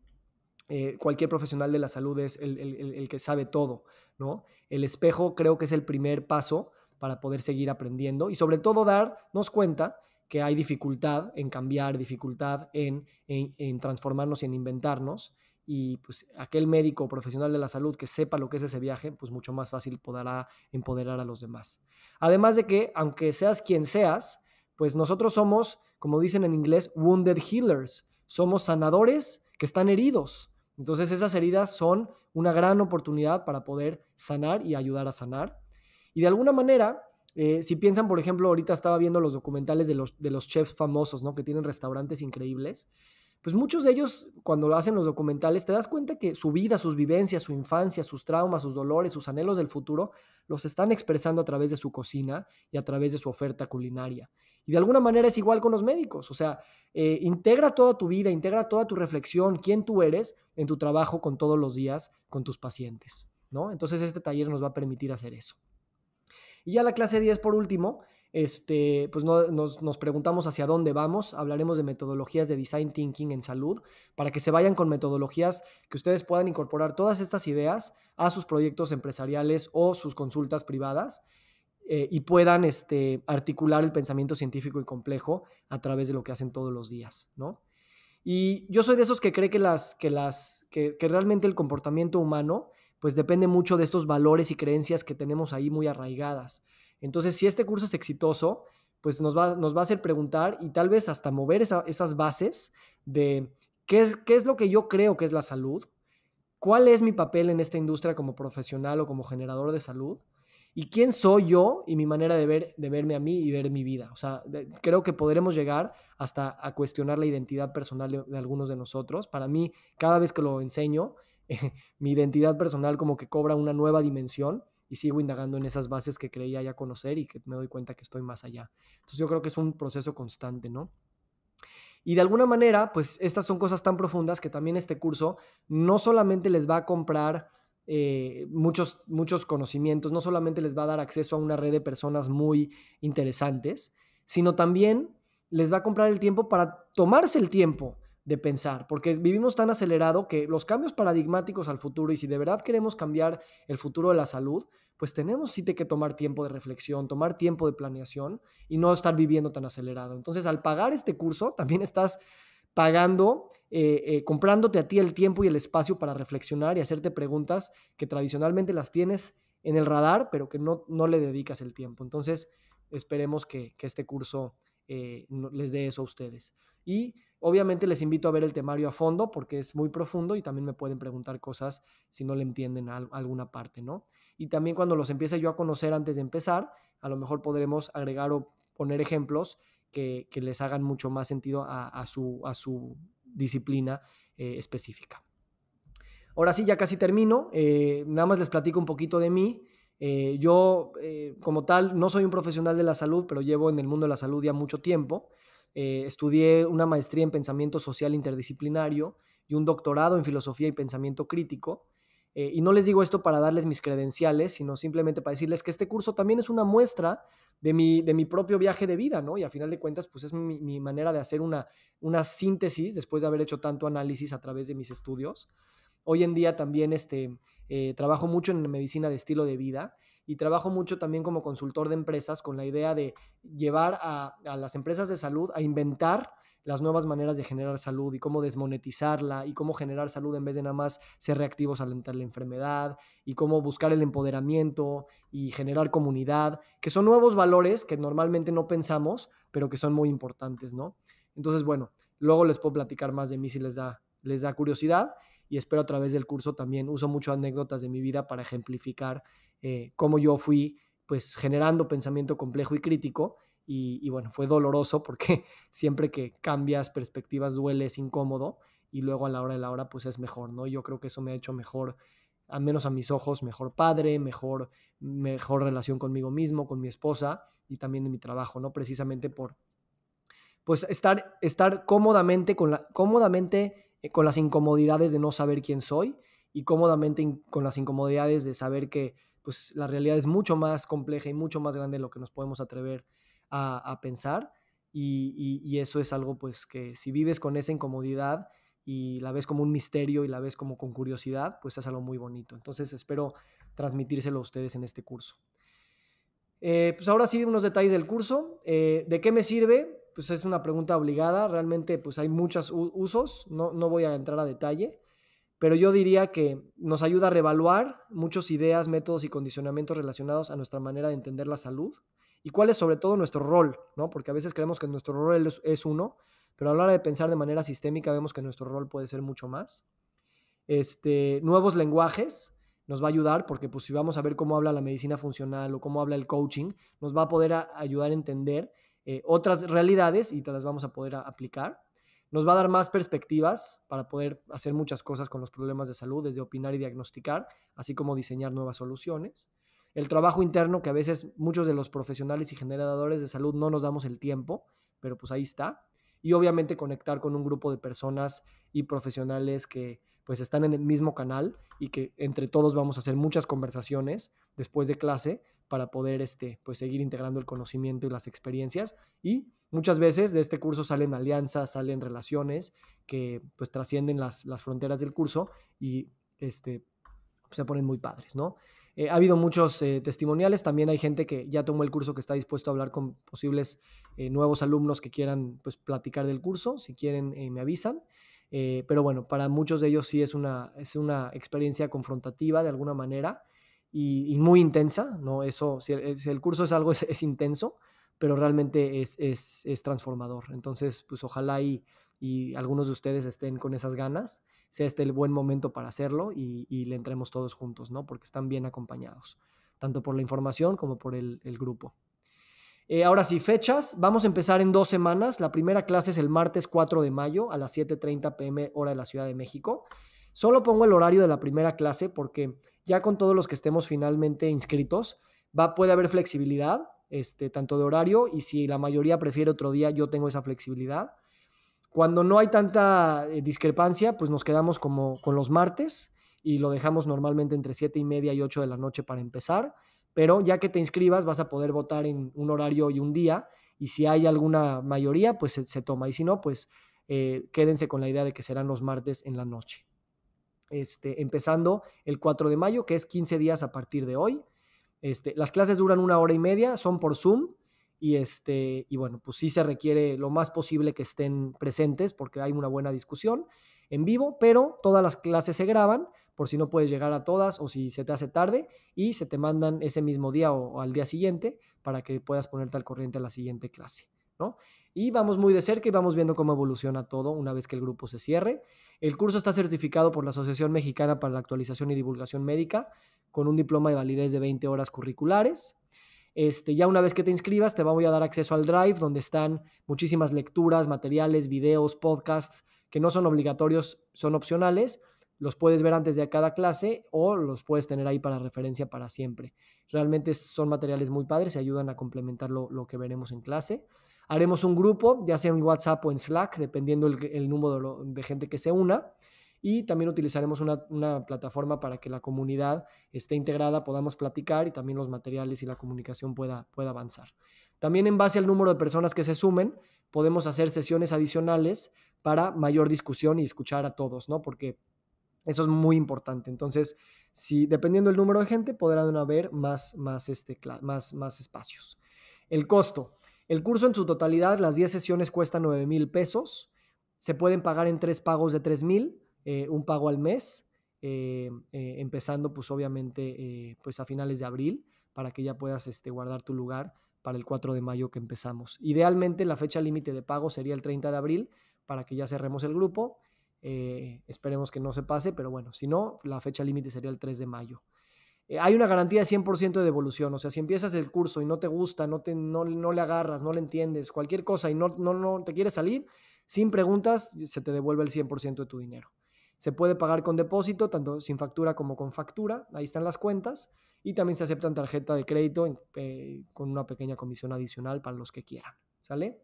Speaker 1: eh, cualquier profesional de la salud es el que sabe todo, ¿no? El espejo creo que es el primer paso para poder seguir aprendiendo y sobre todo nos cuenta que hay dificultad en cambiar, dificultad en, en, en transformarnos y en inventarnos. Y pues aquel médico profesional de la salud que sepa lo que es ese viaje, pues mucho más fácil podrá empoderar a los demás. Además de que, aunque seas quien seas, pues nosotros somos, como dicen en inglés, wounded healers. Somos sanadores que están heridos. Entonces esas heridas son una gran oportunidad para poder sanar y ayudar a sanar. Y de alguna manera, eh, si piensan, por ejemplo, ahorita estaba viendo los documentales de los, de los chefs famosos, ¿no? Que tienen restaurantes increíbles. Pues muchos de ellos, cuando lo hacen los documentales, te das cuenta que su vida, sus vivencias, su infancia, sus traumas, sus dolores, sus anhelos del futuro, los están expresando a través de su cocina y a través de su oferta culinaria. Y de alguna manera es igual con los médicos, o sea, eh, integra toda tu vida, integra toda tu reflexión, quién tú eres en tu trabajo con todos los días, con tus pacientes, ¿no? Entonces este taller nos va a permitir hacer eso. Y ya la clase 10, por último, este, pues nos, preguntamos hacia dónde vamos, hablaremos de metodologías de design thinking en salud, para que se vayan con metodologías que ustedes puedan incorporar todas estas ideas a sus proyectos empresariales o sus consultas privadas eh, y puedan este, articular el pensamiento científico y complejo a través de lo que hacen todos los días, ¿no? Y yo soy de esos que cree que, las, que, las, que, que realmente el comportamiento humano pues depende mucho de estos valores y creencias que tenemos ahí muy arraigadas. Entonces, si este curso es exitoso, pues nos va, nos va a hacer preguntar y tal vez hasta mover esas bases de qué es, qué es lo que yo creo que es la salud, cuál es mi papel en esta industria como profesional o como generador de salud y quién soy yo y mi manera de, ver, de verme a mí y ver mi vida. O sea, creo que podremos llegar hasta a cuestionar la identidad personal de algunos de nosotros. Para mí, cada vez que lo enseño, (laughs) mi identidad personal como que cobra una nueva dimensión y sigo indagando en esas bases que creía ya conocer y que me doy cuenta que estoy más allá. Entonces yo creo que es un proceso constante, ¿no? Y de alguna manera, pues estas son cosas tan profundas que también este curso no solamente les va a comprar eh, muchos, muchos conocimientos, no solamente les va a dar acceso a una red de personas muy interesantes, sino también les va a comprar el tiempo para tomarse el tiempo de pensar, porque vivimos tan acelerado que los cambios paradigmáticos al futuro y si de verdad queremos cambiar el futuro de la salud, pues tenemos sí que tomar tiempo de reflexión, tomar tiempo de planeación y no estar viviendo tan acelerado. Entonces, al pagar este curso, también estás pagando, eh, eh, comprándote a ti el tiempo y el espacio para reflexionar y hacerte preguntas que tradicionalmente las tienes en el radar, pero que no, no le dedicas el tiempo. Entonces, esperemos que, este curso eh, les dé eso a ustedes. Y Obviamente les invito a ver el temario a fondo porque es muy profundo y también me pueden preguntar cosas si no le entienden a alguna parte, ¿no? Y también cuando los empiece yo a conocer antes de empezar, a lo mejor podremos agregar o poner ejemplos que, les hagan mucho más sentido a, su, disciplina eh, específica. Ahora sí, ya casi termino. Eh, nada más les platico un poquito de mí. Eh, yo, como tal, no soy un profesional de la salud, pero llevo en el mundo de la salud ya mucho tiempo. Eh, estudié una maestría en pensamiento social interdisciplinario y un doctorado en filosofía y pensamiento crítico. Eh, y no les digo esto para darles mis credenciales, sino simplemente para decirles que este curso también es una muestra de mi, propio viaje de vida, ¿no? Y a final de cuentas, pues es mi, manera de hacer una, síntesis después de haber hecho tanto análisis a través de mis estudios. Hoy en día también este, eh, trabajo mucho en medicina de estilo de vida y trabajo mucho también como consultor de empresas con la idea de llevar a, las empresas de salud a inventar las nuevas maneras de generar salud y cómo desmonetizarla y cómo generar salud en vez de nada más ser reactivos al alentar la enfermedad y cómo buscar el empoderamiento y generar comunidad, que son nuevos valores que normalmente no pensamos, pero que son muy importantes, ¿no? Entonces, bueno, luego les puedo platicar más de mí si les da, les da curiosidad y espero a través del curso también, uso mucho anécdotas de mi vida para ejemplificar eh, cómo yo fui pues generando pensamiento complejo y crítico y, bueno, fue doloroso porque (laughs) siempre que cambias perspectivas duele, es incómodo y luego a la hora de la hora pues es mejor, ¿no? Yo creo que eso me ha hecho mejor, al menos a mis ojos, mejor padre, mejor, mejor relación conmigo mismo, con mi esposa y también en mi trabajo, ¿no? Precisamente por pues estar, estar cómodamente, con la, cómodamente eh, con las incomodidades de no saber quién soy y cómodamente con las incomodidades de saber que pues la realidad es mucho más compleja y mucho más grande de lo que nos podemos atrever a, pensar. Y, eso es algo pues que si vives con esa incomodidad y la ves como un misterio y la ves como con curiosidad, pues es algo muy bonito. Entonces espero transmitírselo a ustedes en este curso. Eh, pues ahora sí, unos detalles del curso. Eh, ¿De qué me sirve? Pues es una pregunta obligada. Realmente pues hay muchos usos. no voy a entrar a detalle pero yo diría que nos ayuda a revaluar muchas ideas, métodos y condicionamientos relacionados a nuestra manera de entender la salud y cuál es sobre todo nuestro rol, ¿no? Porque a veces creemos que nuestro rol es, uno, pero a la hora de pensar de manera sistémica vemos que nuestro rol puede ser mucho más. Este, nuevos lenguajes, nos va a ayudar porque pues si vamos a ver cómo habla la medicina funcional o cómo habla el coaching, nos va a poder ayudar a entender eh, otras realidades y te las vamos a poder aplicar nos va a dar más perspectivas para poder hacer muchas cosas con los problemas de salud, desde opinar y diagnosticar, así como diseñar nuevas soluciones. El trabajo interno que a veces muchos de los profesionales y generadores de salud no nos damos el tiempo, pero pues ahí está. Y obviamente conectar con un grupo de personas y profesionales que pues están en el mismo canal y que entre todos vamos a hacer muchas conversaciones después de clase para poder este, pues, seguir integrando el conocimiento y las experiencias. Y muchas veces de este curso salen alianzas, salen relaciones que pues trascienden las, fronteras del curso y este, se ponen muy padres, ¿no? Eh, ha habido muchos eh, testimoniales, también hay gente que ya tomó el curso que está dispuesto a hablar con posibles eh, nuevos alumnos que quieran pues, platicar del curso, si quieren me avisan. pero bueno, para muchos de ellos sí es una, es una experiencia confrontativa de alguna manera y, muy intensa, ¿no? Eso, si el, curso es algo, es, intenso, pero realmente es, es, transformador. Entonces, pues ojalá y, y algunos de ustedes estén con esas ganas, sea este el buen momento para hacerlo y, le entremos todos juntos, ¿no? Porque están bien acompañados, tanto por la información como por el, grupo. Eh, ahora sí, fechas. Vamos a empezar en dos semanas. La primera clase es el martes 4 de mayo a las 7.30 pm hora de la Ciudad de México. Solo pongo el horario de la primera clase porque ya con todos los que estemos finalmente inscritos, va, puede haber flexibilidad, este, tanto de horario, y si la mayoría prefiere otro día, yo tengo esa flexibilidad. Cuando no hay tanta eh, discrepancia, pues nos quedamos como con los martes y lo dejamos normalmente entre siete y media y 8 de la noche para empezar, pero ya que te inscribas vas a poder votar en un horario y un día y si hay alguna mayoría, pues se, toma y si no, pues eh, quédense con la idea de que serán los martes en la noche este, empezando el 4 de mayo, que es 15 días a partir de hoy. Este, las clases duran una hora y media, son por Zoom y, este, y bueno, pues sí se requiere lo más posible que estén presentes porque hay una buena discusión en vivo, pero todas las clases se graban por si no puedes llegar a todas o si se te hace tarde y se te mandan ese mismo día o, al día siguiente para que puedas ponerte al corriente a la siguiente clase, ¿no? y vamos muy de cerca y vamos viendo cómo evoluciona todo una vez que el grupo se cierre. El curso está certificado por la Asociación Mexicana para la Actualización y Divulgación Médica con un diploma de validez de 20 horas curriculares. Este, ya una vez que te inscribas, te voy a dar acceso al Drive, donde están muchísimas lecturas, materiales, videos, podcasts, que no son obligatorios, son opcionales. Los puedes ver antes de cada clase o los puedes tener ahí para referencia para siempre. Realmente son materiales muy padres y ayudan a complementar lo que veremos en clase. Haremos un grupo, ya sea en WhatsApp o en Slack, dependiendo el, número de, gente que se una. Y también utilizaremos una, plataforma para que la comunidad esté integrada, podamos platicar y también los materiales y la comunicación pueda, pueda avanzar. También en base al número de personas que se sumen, podemos hacer sesiones adicionales para mayor discusión y escuchar a todos, ¿no? Porque eso es muy importante. Entonces, si dependiendo del número de gente, podrán haber más, más, este, más, más espacios. El costo. El curso en su totalidad, las 10 sesiones cuestan 9 mil pesos. Se pueden pagar en tres pagos de 3 mil, eh, un pago al mes, eh, eh, empezando pues obviamente pues a finales de abril para que ya puedas este, guardar tu lugar para el 4 de mayo que empezamos. Idealmente la fecha límite de pago sería el 30 de abril para que ya cerremos el grupo. esperemos que no se pase, pero bueno, si no, la fecha límite sería el 3 de mayo. Eh, hay una garantía de 100% de devolución. O sea, si empiezas el curso y no te gusta, no, te, no, le agarras, no le entiendes, cualquier cosa y no, no, no te quieres salir, sin preguntas se te devuelve el 100% de tu dinero. Se puede pagar con depósito, tanto sin factura como con factura. Ahí están las cuentas. Y también se aceptan tarjeta de crédito eh, con una pequeña comisión adicional para los que quieran. ¿Sale?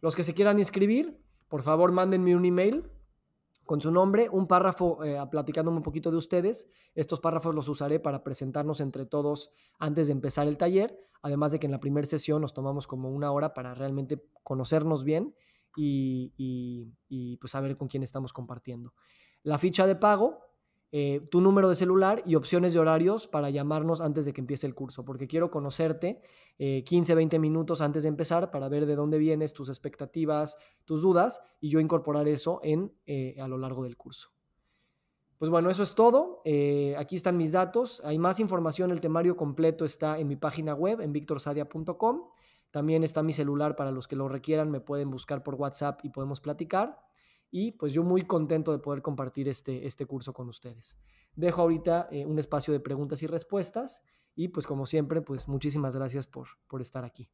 Speaker 1: Los que se quieran inscribir, por favor, mándenme un email con su nombre, un párrafo eh, platicándome un poquito de ustedes. Estos párrafos los usaré para presentarnos entre todos antes de empezar el taller, además de que en la primera sesión nos tomamos como una hora para realmente conocernos bien y, y pues saber con quién estamos compartiendo. La ficha de pago eh, tu número de celular y opciones de horarios para llamarnos antes de que empiece el curso, porque quiero conocerte 15, eh, 20 minutos antes de empezar para ver de dónde vienes, tus expectativas, tus dudas y yo incorporar eso en, eh, a lo largo del curso. Pues bueno, eso es todo. aquí están mis datos. Hay más información. El temario completo está en mi página web, en victorsadia.com. También está mi celular para los que lo requieran. Me pueden buscar por WhatsApp y podemos platicar y pues yo muy contento de poder compartir este, este curso con ustedes. Dejo ahorita eh, un espacio de preguntas y respuestas y pues como siempre, pues muchísimas gracias por, por estar aquí.